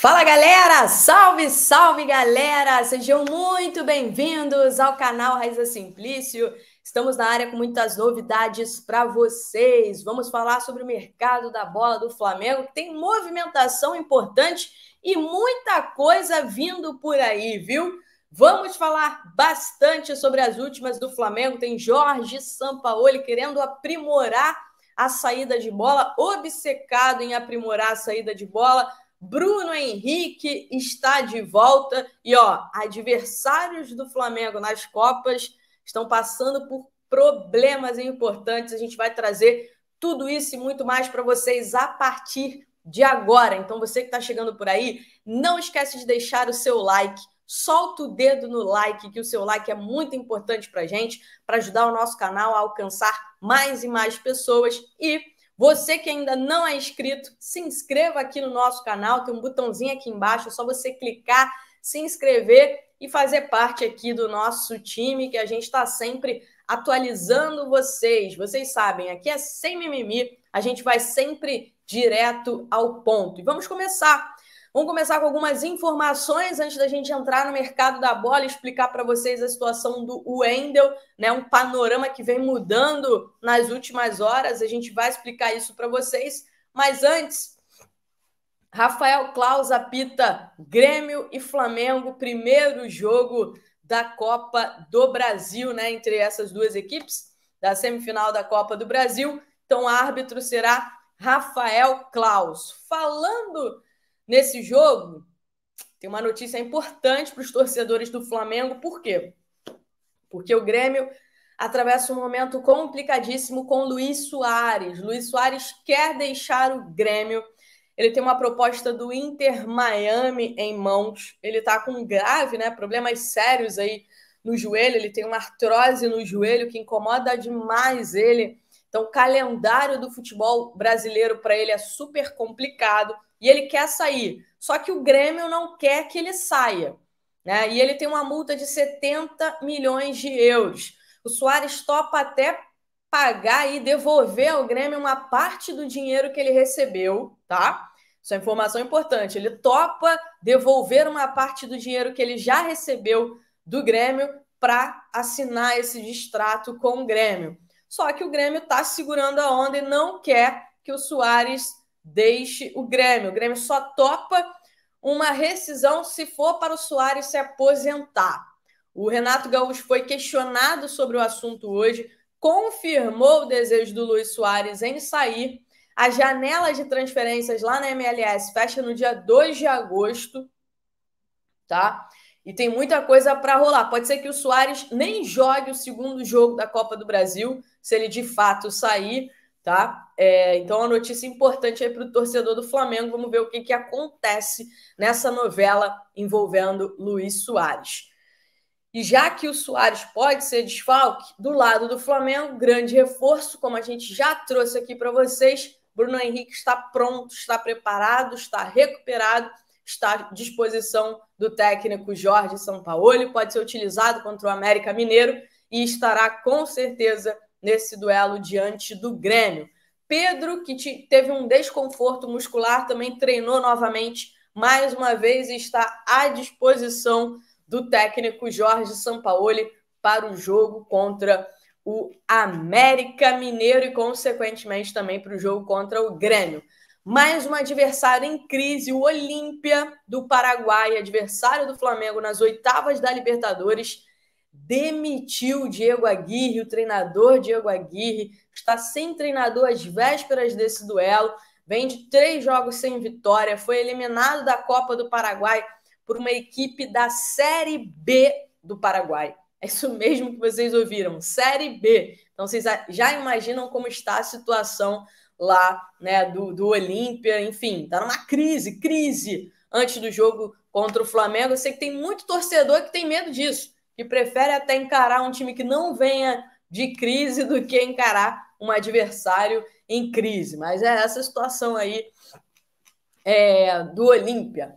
Fala galera! Salve, salve galera! Sejam muito bem-vindos ao canal Raiza Simplício. Estamos na área com muitas novidades para vocês. Vamos falar sobre o mercado da bola do Flamengo. Tem movimentação importante e muita coisa vindo por aí, viu? Vamos falar bastante sobre as últimas do Flamengo. Tem Jorge Sampaoli querendo aprimorar a saída de bola, obcecado em aprimorar a saída de bola. Bruno Henrique está de volta e ó, adversários do Flamengo nas Copas estão passando por problemas importantes. A gente vai trazer tudo isso e muito mais para vocês a partir de agora. Então você que está chegando por aí, não esquece de deixar o seu like. Solta o dedo no like, que o seu like é muito importante para gente, para ajudar o nosso canal a alcançar mais e mais pessoas. E você que ainda não é inscrito, se inscreva aqui no nosso canal, tem um botãozinho aqui embaixo, é só você clicar, se inscrever e fazer parte aqui do nosso time, que a gente está sempre atualizando vocês. Vocês sabem, aqui é sem mimimi, a gente vai sempre direto ao ponto. E vamos começar Vamos começar com algumas informações antes da gente entrar no mercado da bola e explicar para vocês a situação do Wendel, né? Um panorama que vem mudando nas últimas horas. A gente vai explicar isso para vocês. Mas antes, Rafael Claus apita Grêmio e Flamengo, primeiro jogo da Copa do Brasil, né? Entre essas duas equipes, da semifinal da Copa do Brasil. Então, o árbitro será Rafael Claus. Falando nesse jogo, tem uma notícia importante para os torcedores do Flamengo. Por quê? Porque o Grêmio atravessa um momento complicadíssimo com Luiz Soares. Luiz Soares quer deixar o Grêmio. Ele tem uma proposta do Inter Miami em mãos. Ele está com grave, né, problemas sérios aí no joelho. Ele tem uma artrose no joelho que incomoda demais ele. Então, o calendário do futebol brasileiro para ele é super complicado e ele quer sair. Só que o Grêmio não quer que ele saia. Né? E ele tem uma multa de 70 milhões de euros. O Soares topa até pagar e devolver ao Grêmio uma parte do dinheiro que ele recebeu, tá? Isso é informação importante. Ele topa devolver uma parte do dinheiro que ele já recebeu do Grêmio para assinar esse distrato com o Grêmio. Só que o Grêmio está segurando a onda e não quer que o Soares deixe o Grêmio. O Grêmio só topa uma rescisão se for para o Soares se aposentar. O Renato Gaúcho foi questionado sobre o assunto hoje, confirmou o desejo do Luiz Soares em sair. A janela de transferências lá na MLS fecha no dia 2 de agosto, tá? E tem muita coisa para rolar. Pode ser que o Soares nem jogue o segundo jogo da Copa do Brasil, se ele de fato sair, tá? É, então, uma notícia importante aí para o torcedor do Flamengo. Vamos ver o que, que acontece nessa novela envolvendo Luiz Soares. E já que o Soares pode ser desfalque, do lado do Flamengo, grande reforço, como a gente já trouxe aqui para vocês. Bruno Henrique está pronto, está preparado, está recuperado está à disposição do técnico Jorge Sampaoli, pode ser utilizado contra o América Mineiro e estará com certeza nesse duelo diante do Grêmio. Pedro, que teve um desconforto muscular, também treinou novamente, mais uma vez está à disposição do técnico Jorge Sampaoli para o jogo contra o América Mineiro e, consequentemente, também para o jogo contra o Grêmio. Mais um adversário em crise, o Olímpia do Paraguai, adversário do Flamengo nas oitavas da Libertadores, demitiu Diego Aguirre, o treinador Diego Aguirre, está sem treinador às vésperas desse duelo, vem de três jogos sem vitória, foi eliminado da Copa do Paraguai por uma equipe da Série B do Paraguai. É isso mesmo que vocês ouviram, Série B. Então vocês já imaginam como está a situação lá, né, do, do Olímpia, enfim, tá numa crise, crise antes do jogo contra o Flamengo. Eu sei que tem muito torcedor que tem medo disso, que prefere até encarar um time que não venha de crise do que encarar um adversário em crise. Mas é essa situação aí é, do Olímpia.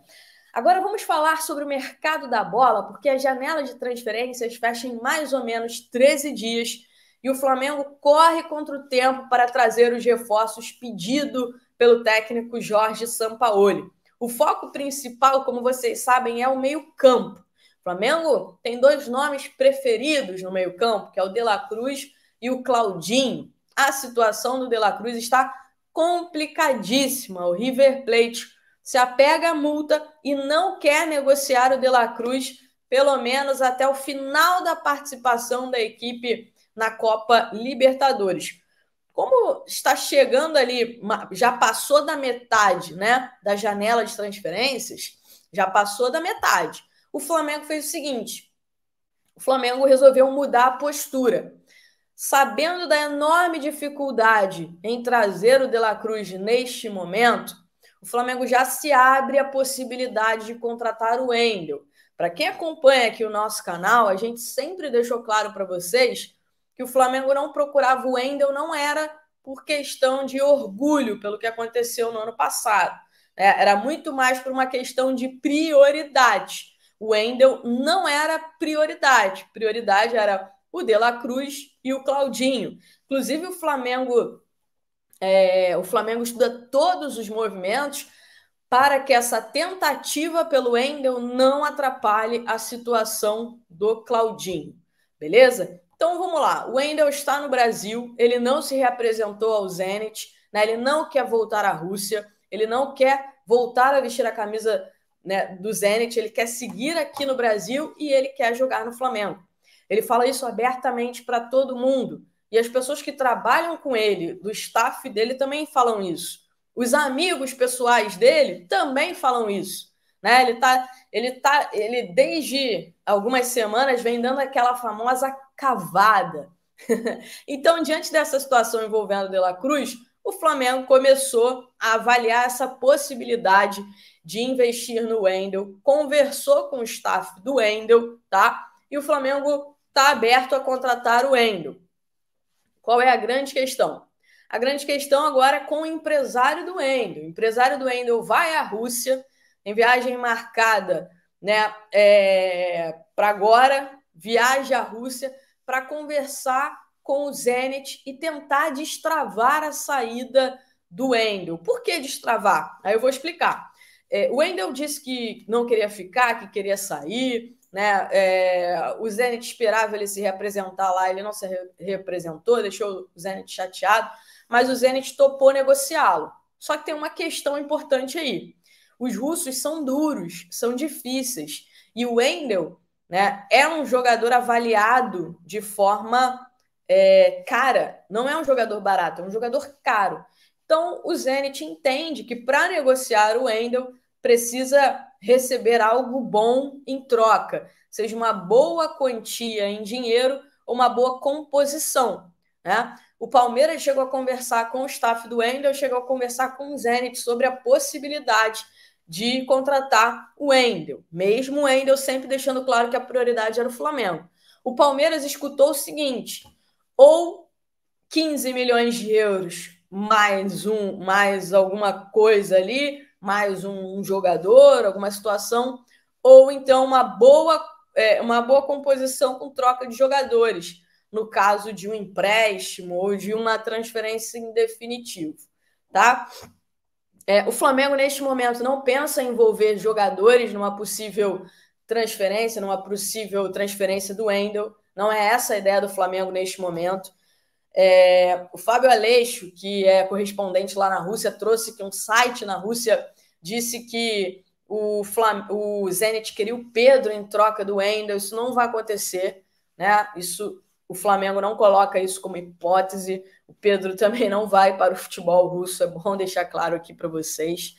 Agora vamos falar sobre o mercado da bola, porque a janela de transferências fecha em mais ou menos 13 dias e o Flamengo corre contra o tempo para trazer os reforços pedido pelo técnico Jorge Sampaoli. O foco principal, como vocês sabem, é o meio-campo. O Flamengo tem dois nomes preferidos no meio-campo, que é o De La Cruz e o Claudinho. A situação do De La Cruz está complicadíssima. O River Plate se apega à multa e não quer negociar o De La Cruz, pelo menos até o final da participação da equipe na Copa Libertadores. Como está chegando ali, já passou da metade, né, da janela de transferências, já passou da metade. O Flamengo fez o seguinte: o Flamengo resolveu mudar a postura. Sabendo da enorme dificuldade em trazer o De La Cruz neste momento, o Flamengo já se abre a possibilidade de contratar o Wendel. Para quem acompanha aqui o nosso canal, a gente sempre deixou claro para vocês que o Flamengo não procurava o Wendel não era por questão de orgulho pelo que aconteceu no ano passado. Né? Era muito mais por uma questão de prioridade. O Wendel não era prioridade. Prioridade era o De La Cruz e o Claudinho. Inclusive, o Flamengo, é, o Flamengo estuda todos os movimentos para que essa tentativa pelo Endel não atrapalhe a situação do Claudinho. Beleza? Então vamos lá, o Wendel está no Brasil, ele não se reapresentou ao Zenit, né? ele não quer voltar à Rússia, ele não quer voltar a vestir a camisa né, do Zenit, ele quer seguir aqui no Brasil e ele quer jogar no Flamengo. Ele fala isso abertamente para todo mundo. E as pessoas que trabalham com ele, do staff dele, também falam isso. Os amigos pessoais dele também falam isso. Né? Ele tá, ele tá, ele desde algumas semanas vem dando aquela famosa cavada. então, diante dessa situação envolvendo De La Cruz, o Flamengo começou a avaliar essa possibilidade de investir no Wendel, conversou com o staff do Wendel, tá? E o Flamengo está aberto a contratar o Wendel. Qual é a grande questão? A grande questão agora é com o empresário do Wendel. O empresário do Wendel vai à Rússia, em viagem marcada né, é, para agora, viaja à Rússia para conversar com o Zenit e tentar destravar a saída do Endel. Por que destravar? Aí eu vou explicar. É, o Endel disse que não queria ficar, que queria sair, né? É, o Zenit esperava ele se representar lá, ele não se re representou, deixou o Zenit chateado, mas o Zenit topou negociá-lo. Só que tem uma questão importante aí. Os russos são duros, são difíceis. E o Endel né? É um jogador avaliado de forma é, cara, não é um jogador barato, é um jogador caro. Então o Zenit entende que para negociar o Wendel precisa receber algo bom em troca, seja uma boa quantia em dinheiro ou uma boa composição. Né? O Palmeiras chegou a conversar com o staff do Wendel, chegou a conversar com o Zenit sobre a possibilidade de contratar o Endel, mesmo o Endel sempre deixando claro que a prioridade era o Flamengo. O Palmeiras escutou o seguinte: ou 15 milhões de euros mais um, mais alguma coisa ali, mais um, jogador, alguma situação, ou então uma boa é, uma boa composição com troca de jogadores, no caso de um empréstimo ou de uma transferência em definitivo, tá? É, o Flamengo, neste momento, não pensa em envolver jogadores numa possível transferência, numa possível transferência do Wendel. Não é essa a ideia do Flamengo neste momento. É, o Fábio Aleixo, que é correspondente lá na Rússia, trouxe que um site na Rússia disse que o, Flam o Zenit queria o Pedro em troca do Wendel. Isso não vai acontecer. Né? Isso o Flamengo não coloca isso como hipótese. O Pedro também não vai para o futebol russo, é bom deixar claro aqui para vocês.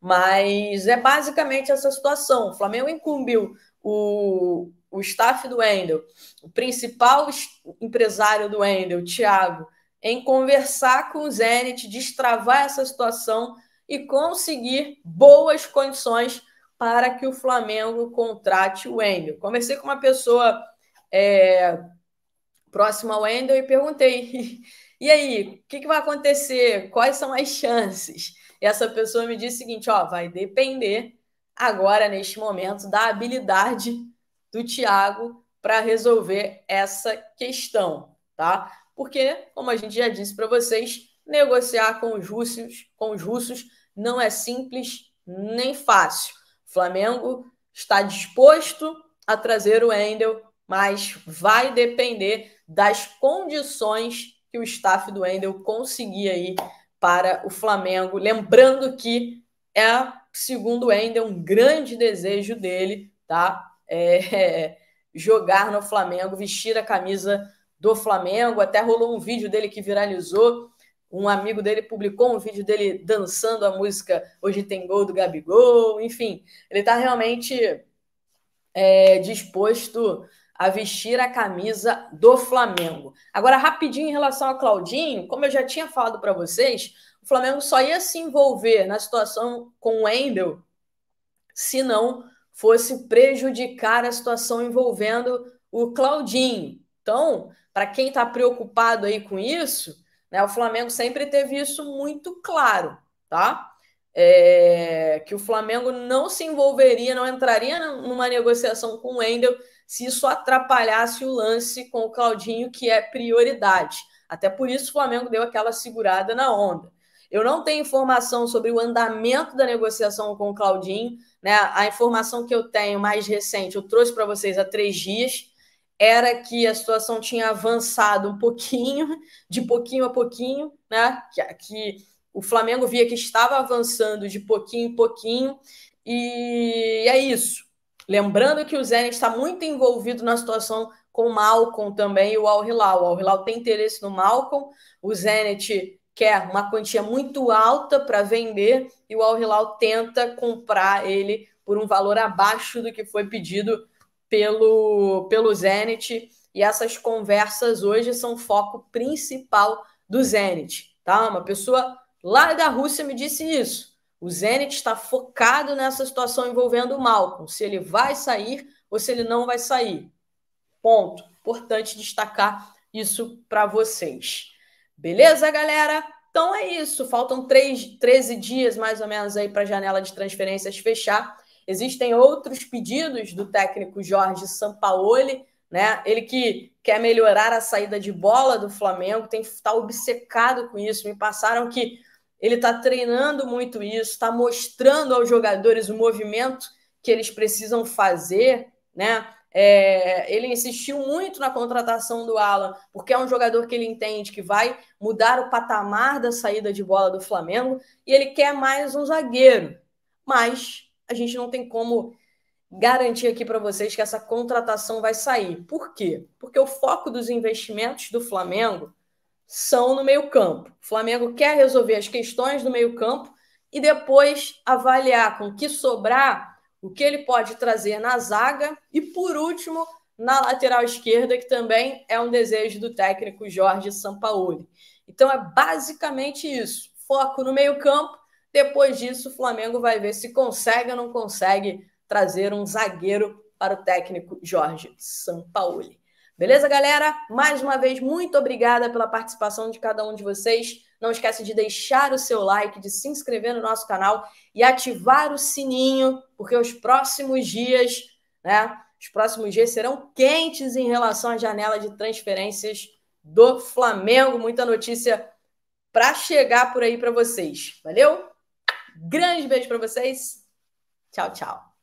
Mas é basicamente essa situação. O Flamengo incumbiu o, o staff do Wendel, o principal empresário do Wendel, o Thiago, em conversar com o Zenit, destravar essa situação e conseguir boas condições para que o Flamengo contrate o Wendel. Conversei com uma pessoa é, próximo ao Wendel e perguntei: e aí, o que, que, vai acontecer? Quais são as chances? E essa pessoa me disse o seguinte: ó, vai depender agora, neste momento, da habilidade do Thiago para resolver essa questão, tá? Porque, como a gente já disse para vocês, negociar com os russos, com os russos não é simples nem fácil. O Flamengo está disposto a trazer o Endel, mas vai depender das condições que o staff do Endel conseguia aí para o Flamengo. Lembrando que é, segundo o Endel, um grande desejo dele, tá? É, jogar no Flamengo, vestir a camisa do Flamengo. Até rolou um vídeo dele que viralizou. Um amigo dele publicou um vídeo dele dançando a música Hoje Tem Gol do Gabigol. Enfim, ele está realmente é, disposto a vestir a camisa do Flamengo. Agora, rapidinho em relação a Claudinho, como eu já tinha falado para vocês, o Flamengo só ia se envolver na situação com o Wendel se não fosse prejudicar a situação envolvendo o Claudinho. Então, para quem está preocupado aí com isso, né, o Flamengo sempre teve isso muito claro, tá? é, que o Flamengo não se envolveria, não entraria numa negociação com o Wendel se isso atrapalhasse o lance com o Claudinho, que é prioridade. Até por isso o Flamengo deu aquela segurada na onda. Eu não tenho informação sobre o andamento da negociação com o Claudinho. Né? A informação que eu tenho mais recente, eu trouxe para vocês há três dias, era que a situação tinha avançado um pouquinho, de pouquinho a pouquinho, né? que, que o Flamengo via que estava avançando de pouquinho em pouquinho, e é isso. Lembrando que o Zenit está muito envolvido na situação com o Malcolm também e o Al-Hilal. O Al-Hilal tem interesse no Malcolm, o Zenit quer uma quantia muito alta para vender e o Al-Hilal tenta comprar ele por um valor abaixo do que foi pedido pelo, pelo Zenit. E essas conversas hoje são foco principal do Zenit. Tá? Uma pessoa lá da Rússia me disse isso. O Zenit está focado nessa situação envolvendo o Malcolm, se ele vai sair ou se ele não vai sair. Ponto. Importante destacar isso para vocês. Beleza, galera? Então é isso. Faltam três, 13 dias mais ou menos aí para a janela de transferências fechar. Existem outros pedidos do técnico Jorge Sampaoli, né? Ele que quer melhorar a saída de bola do Flamengo, tem que tá estar obcecado com isso. Me passaram que ele está treinando muito isso, está mostrando aos jogadores o movimento que eles precisam fazer, né? É, ele insistiu muito na contratação do Alan, porque é um jogador que ele entende que vai mudar o patamar da saída de bola do Flamengo e ele quer mais um zagueiro. Mas a gente não tem como garantir aqui para vocês que essa contratação vai sair. Por quê? Porque o foco dos investimentos do Flamengo são no meio-campo. O Flamengo quer resolver as questões do meio-campo e depois avaliar com o que sobrar o que ele pode trazer na zaga e, por último, na lateral esquerda, que também é um desejo do técnico Jorge Sampaoli. Então é basicamente isso: foco no meio-campo. Depois disso, o Flamengo vai ver se consegue ou não consegue trazer um zagueiro para o técnico Jorge Sampaoli. Beleza, galera? Mais uma vez, muito obrigada pela participação de cada um de vocês. Não esquece de deixar o seu like, de se inscrever no nosso canal e ativar o sininho, porque os próximos dias, né? Os próximos dias serão quentes em relação à janela de transferências do Flamengo. Muita notícia para chegar por aí para vocês. Valeu? Grande beijo para vocês. Tchau, tchau.